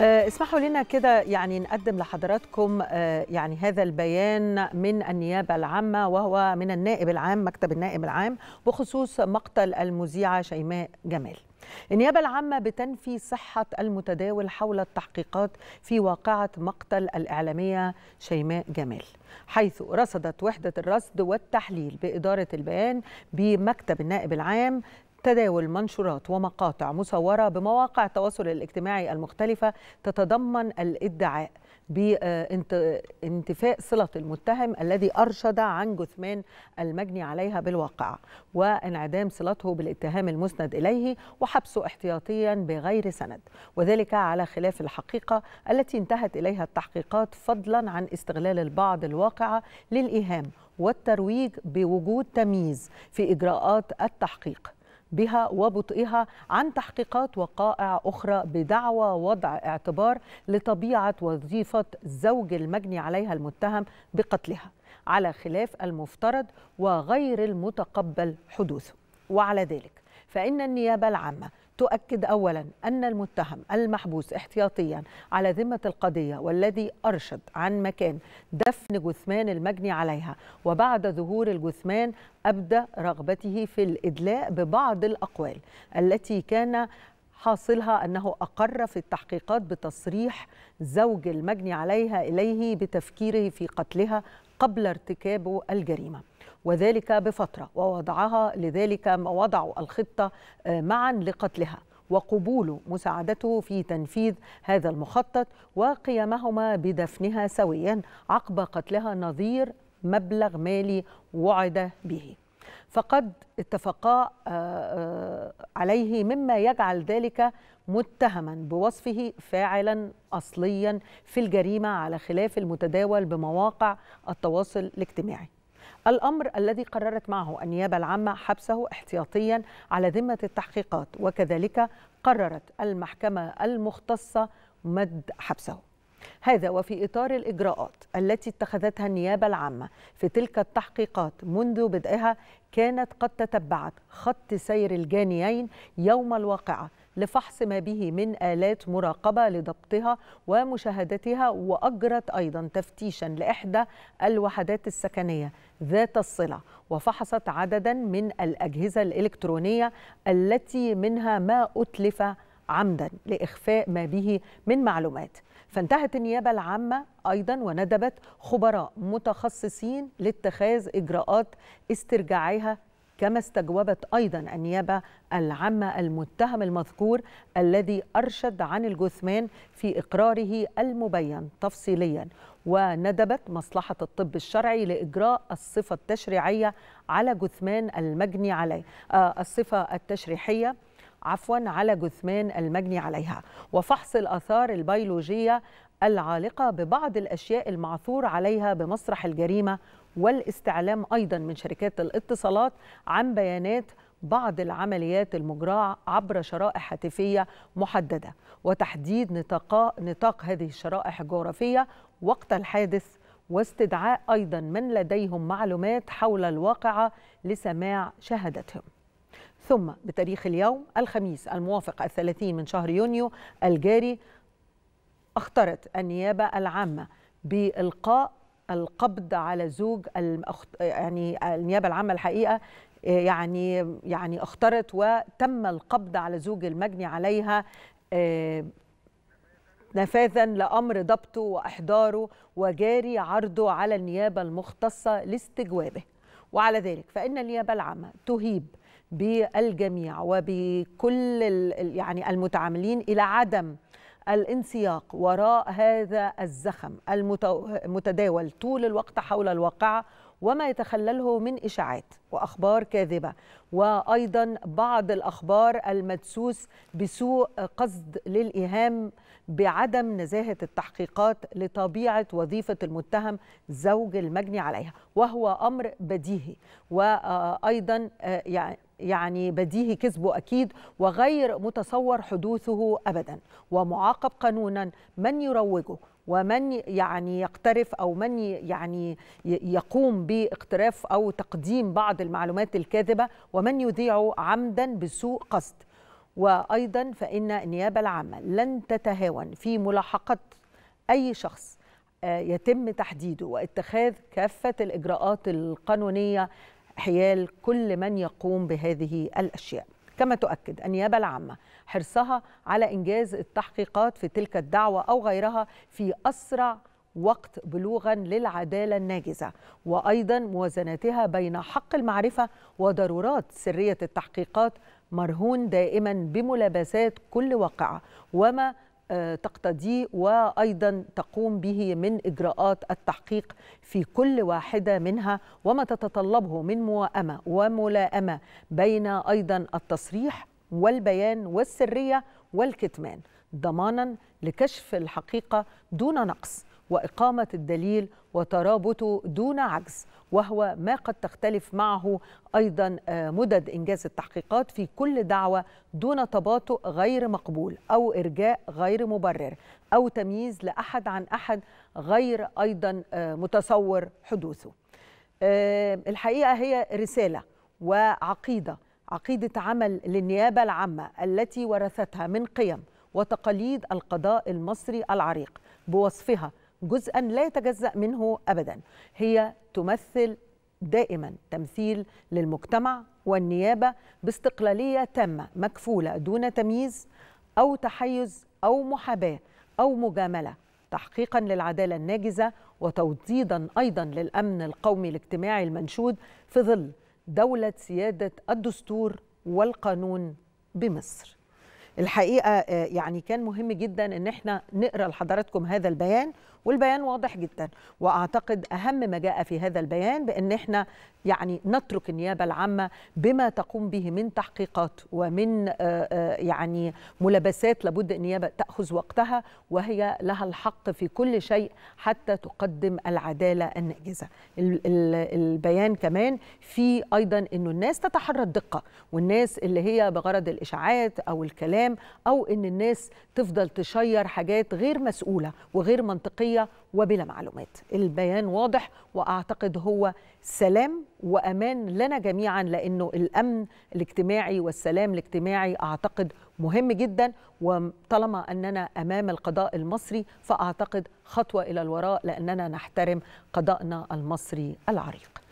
آه، اسمحوا لنا كده يعني نقدم لحضراتكم آه، يعني هذا البيان من النيابه العامه وهو من النائب العام مكتب النائب العام بخصوص مقتل المذيعه شيماء جمال. النيابة العامة بتنفي صحة المتداول حول التحقيقات في واقعة مقتل الإعلامية شيماء جمال حيث رصدت وحدة الرصد والتحليل بإدارة البيان بمكتب النائب العام تداول منشورات ومقاطع مصورة بمواقع التواصل الاجتماعي المختلفة تتضمن الادعاء بانتفاء صلة المتهم الذي أرشد عن جثمان المجني عليها بالواقعة وانعدام صلته بالاتهام المسند إليه وحبسه احتياطيا بغير سند وذلك على خلاف الحقيقة التي انتهت إليها التحقيقات فضلا عن استغلال البعض الواقعة للإيهام والترويج بوجود تمييز في إجراءات التحقيق بها وبطئها عن تحقيقات وقائع أخرى بدعوى وضع اعتبار لطبيعة وظيفة زوج المجني عليها المتهم بقتلها على خلاف المفترض وغير المتقبل حدوثه وعلى ذلك فإن النيابة العامة تؤكد أولا أن المتهم المحبوس احتياطيا على ذمة القضية والذي أرشد عن مكان دفن جثمان المجني عليها وبعد ظهور الجثمان أبدى رغبته في الإدلاء ببعض الأقوال التي كان حاصلها أنه أقر في التحقيقات بتصريح زوج المجني عليها إليه بتفكيره في قتلها قبل ارتكابه الجريمه وذلك بفتره ووضعها لذلك ما وضعوا الخطه آه، معا لقتلها وقبول مساعدته في تنفيذ هذا المخطط وقيامهما بدفنها سويا عقب قتلها نظير مبلغ مالي وعد به فقد اتفقا آه، آه، عليه مما يجعل ذلك متهما بوصفه فاعلا اصليا في الجريمه على خلاف المتداول بمواقع التواصل الاجتماعي الأمر الذي قررت معه النيابة العامة حبسه احتياطيا على ذمة التحقيقات وكذلك قررت المحكمة المختصة مد حبسه هذا وفي إطار الإجراءات التي اتخذتها النيابة العامة في تلك التحقيقات منذ بدءها كانت قد تتبعت خط سير الجانيين يوم الواقعة لفحص ما به من آلات مراقبة لضبطها ومشاهدتها وأجرت أيضا تفتيشا لإحدى الوحدات السكنية ذات الصلة وفحصت عددا من الأجهزة الإلكترونية التي منها ما أتلف عمدا لإخفاء ما به من معلومات فانتهت النيابة العامة أيضا وندبت خبراء متخصصين لاتخاذ إجراءات استرجاعها كما استجوبت أيضا النيابة العامة المتهم المذكور الذي أرشد عن الجثمان في إقراره المبين تفصيليا وندبت مصلحة الطب الشرعي لإجراء الصفة التشريعية على جثمان المجني عليه آه، الصفة التشريحية عفوا على جثمان المجني عليها وفحص الآثار البيولوجية العالقة ببعض الأشياء المعثور عليها بمسرح الجريمة والاستعلام أيضا من شركات الاتصالات عن بيانات بعض العمليات المجراة عبر شرائح هاتفية محددة وتحديد نطاق, نطاق هذه الشرائح الجغرافية وقت الحادث واستدعاء أيضا من لديهم معلومات حول الواقعة لسماع شهادتهم ثم بتاريخ اليوم الخميس الموافق الثلاثين من شهر يونيو الجاري اخترت النيابة العامة بإلقاء القبض على زوج يعني النيابة العامة الحقيقة آه، يعني يعني اخترت وتم القبض على زوج المجني عليها آه، نفاذا لأمر ضبطه وإحضاره وجاري عرضه على النيابة المختصة لاستجوابه وعلى ذلك فإن النيابة العامة تهيب بالجميع وبكل يعني المتعاملين الى عدم الانسياق وراء هذا الزخم المتداول طول الوقت حول الواقعه وما يتخلله من اشاعات واخبار كاذبه وايضا بعض الاخبار المدسوس بسوء قصد للايهام بعدم نزاهه التحقيقات لطبيعه وظيفه المتهم زوج المجني عليها وهو امر بديهي وايضا آه، يعني يعني بديهي كذبه أكيد وغير متصور حدوثه أبدا ومعاقب قانونا من يروجه ومن يعني يقترف او من يعني يقوم باقتراف او تقديم بعض المعلومات الكاذبه ومن يذيعه عمدا بسوء قصد وايضا فان النيابه العامه لن تتهاون في ملاحقه اي شخص آه، يتم تحديده واتخاذ كافه الاجراءات القانونيه حيال كل من يقوم بهذه الأشياء كما تؤكد النيابة العامة حرصها على إنجاز التحقيقات في تلك الدعوة أو غيرها في أسرع وقت بلوغا للعداله الناجزه وايضا موازنتها بين حق المعرفه وضرورات سريه التحقيقات مرهون دائما بملابسات كل واقعه وما تقتضيه وايضا تقوم به من اجراءات التحقيق في كل واحده منها وما تتطلبه من موائمه وملائمه بين ايضا التصريح والبيان والسريه والكتمان ضمانا لكشف الحقيقه دون نقص وإقامة الدليل وترابطه دون عجز وهو ما قد تختلف معه أيضا آه، مدد إنجاز التحقيقات في كل دعوة دون تباطؤ غير مقبول أو إرجاء غير مبرر أو تمييز لأحد عن أحد غير أيضا آه، متصور حدوثه آه، الحقيقة هي رسالة وعقيدة عقيدة عمل للنيابة العامة التي ورثتها من قيم وتقاليد القضاء المصري العريق بوصفها جزءا لا يتجزأ منه أبدا هي تمثل دائما تمثيل للمجتمع والنيابة باستقلالية تامة مكفولة دون تمييز أو تحيز أو محاباة أو مجاملة تحقيقا للعدالة الناجزة وتوطيدا أيضا للأمن القومي الاجتماعي المنشود في ظل دولة سيادة الدستور والقانون بمصر الحقيقة آه، يعني كان مهم جدا أن احنا نقرأ لحضراتكم هذا البيان والبيان واضح جدا واعتقد اهم ما جاء في هذا البيان بان احنا يعني نترك النيابه العامه بما تقوم به من تحقيقات ومن آه، آه، يعني ملابسات لابد النيابه تاخذ وقتها وهي لها الحق في كل شيء حتى تقدم العداله الناجزه البيان كمان في ايضا انه الناس تتحرى الدقه والناس اللي هي بغرض الاشاعات او الكلام او ان الناس تفضل تشير حاجات غير مسؤوله وغير منطقيه غطية وبلا معلومات البيان واضح وأعتقد هو سلام وأمان لنا جميعا لأنه الأمن الاجتماعي والسلام الاجتماعي أعتقد مهم جدا وطالما أننا أمام القضاء المصري فأعتقد خطوة إلى الوراء لأننا نحترم قضاءنا المصري العريق